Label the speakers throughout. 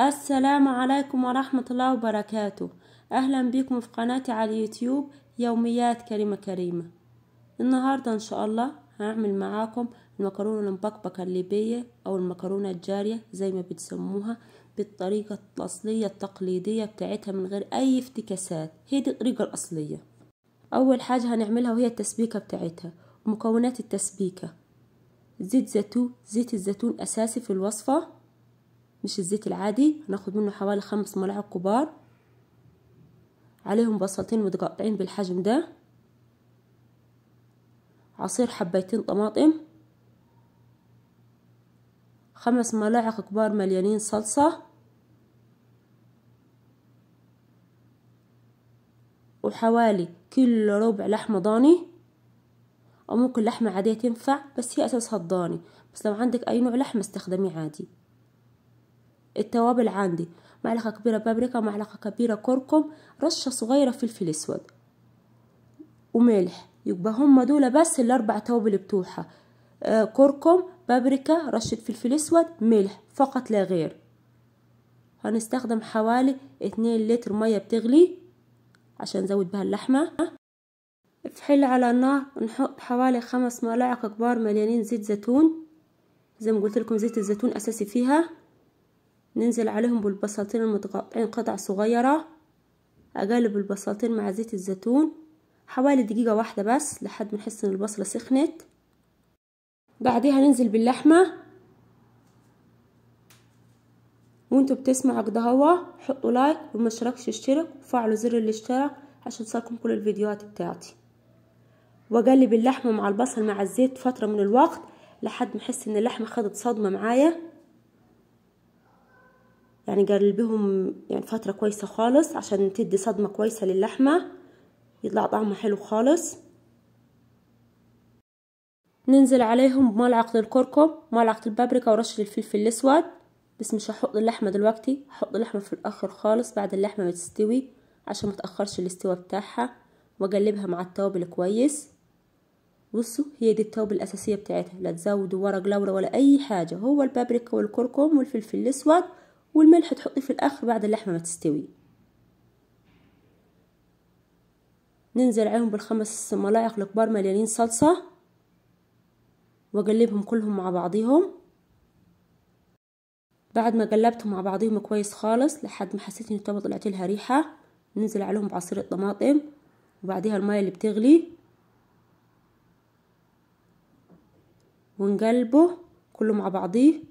Speaker 1: السلام عليكم ورحمة الله وبركاته أهلا بكم في قناتي على اليوتيوب يوميات كريمة كريمة النهاردة إن شاء الله هعمل معاكم المكرونة المبكبكة الليبية أو المكرونة الجارية زي ما بتسموها بالطريقة الأصلية التقليدية بتاعتها من غير أي افتكاسات هي دي الطريقة الأصلية أول حاجة هنعملها وهي التسبيكة بتاعتها مكونات التسبيكة زيت زيتون زيت الزيتون أساسي في الوصفة مش الزيت العادي هناخد منه حوالي خمس ملاعق كبار عليهم بصلتين متقطعين بالحجم ده عصير حبيتين طماطم خمس ملاعق كبار مليانين صلصة وحوالي كيلو ربع لحمة ضاني أو ممكن لحمة عادية تنفع بس هي أساسها الضاني بس لو عندك أي نوع لحمة استخدمي عادي التوابل عندي معلقة كبيرة بابريكا معلقة كبيرة كركم رشة صغيرة فلفل اسود وملح يبقى هم دول بس الاربع توابل بتوعها آه، كركم بابريكا رشة فلفل اسود ملح فقط لا غير هنستخدم حوالي اتنين لتر مية بتغلي عشان نزود بها اللحمة في حل على النار نحط حوالي خمس ملاعق كبار مليانين زيت زيتون زي ما قلت لكم زيت الزيتون اساسي فيها ننزل عليهم بالبساطين المتقطعين قطع صغيرة أقلب البساطين مع زيت الزيتون حوالي دقيقة واحدة بس لحد ما نحس إن البصلة سخنت بعدها ننزل باللحمة وانتوا بتسمعوا كده هو حطوا لايك وما شاركش اشترك وفعلوا زر الاشتراك عشان تصلكم كل الفيديوهات بتاعتي واقلب اللحمة مع البصل مع الزيت فترة من الوقت لحد ما احس ان اللحمة خدت صدمة معايا يعني قلبيهم يعني فترة كويسة خالص عشان تدي صدمة كويسة للحمة يطلع طعمها حلو خالص ننزل عليهم بملعقة الكركم ملعقة البابريكا ورشة الفلفل الأسود بس مش هحط اللحمة دلوقتي هحط اللحمة في الآخر خالص بعد اللحمة ما تستوي عشان ما تأخرش الاستوى بتاعها واقلبها مع التوابل كويس بصوا هي دي التوابل الأساسية بتاعتها لا تزودوا ورق لورا ولا أي حاجة هو البابريكا والكركم والفلفل الأسود والملح تحطيه في الاخر بعد اللحمه ما تستوي ننزل عليهم بالخمس ملاعق الكبار مليانين صلصه واقلبهم كلهم مع بعضيهم بعد ما قلبتهم مع بعضيهم كويس خالص لحد ما حسيت ان التومه طلعت لها ريحه ننزل عليهم بعصير الطماطم وبعديها الميه اللي بتغلي ونقلبه كله مع بعضيه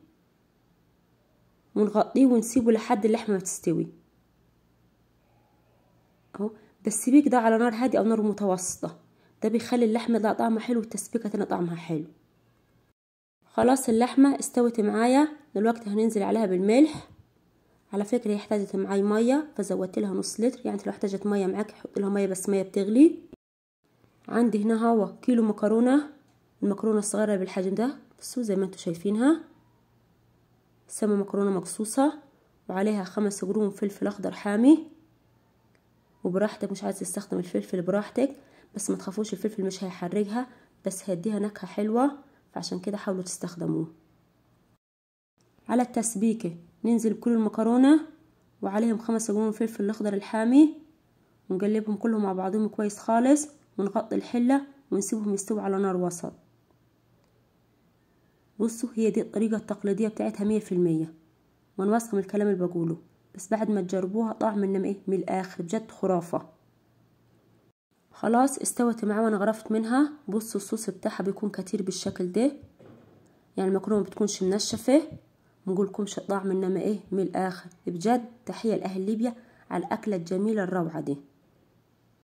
Speaker 1: ونغطيه ونسيبه لحد اللحمة ما تستوي اهو بالسبيك ده على نار هادية او نار متوسطة ده بيخلي اللحمة ده طعمها حلو والتسبيكة تاني طعمها حلو خلاص اللحمة استوت معايا دلوقتي هننزل عليها بالملح على فكرة هي احتاجت معاي مية فزودت لها نص لتر يعني انت لو احتاجت مية معاك حط لها مية بس مية بتغلي عندي هنا هو كيلو مكرونة المكرونة الصغيرة بالحجم ده بصوا زي ما انتوا شايفينها سمى مكرونة مقصوصة وعليها خمس جروم فلفل أخضر حامي وبراحتك مش عايز تستخدم الفلفل براحتك بس ما تخافوش الفلفل مش هيحرجها بس هيديها نكهة حلوة فعشان كده حاولوا تستخدموه على التسبيكة ننزل بكل المكرونة وعليهم خمس جرون فلفل الأخضر الحامي ونقلبهم كلهم مع بعضهم كويس خالص ونغطي الحلة ونسيبهم يستووا على نار وسط بصوا هي دي الطريقة التقليدية بتاعتها مية في المية وانا واثقة من الكلام اللي بقوله بس بعد ما تجربوها طعم منها ايه من الاخر بجد خرافة خلاص استوت معاه وانا غرفت منها بصوا الصوص بتاعها بيكون كتير بالشكل ده يعني المكرونة بتكونش منشفة مقولكمش الطعم منها ايه من الاخر بجد تحية لاهل ليبيا على الاكلة الجميلة الروعة دي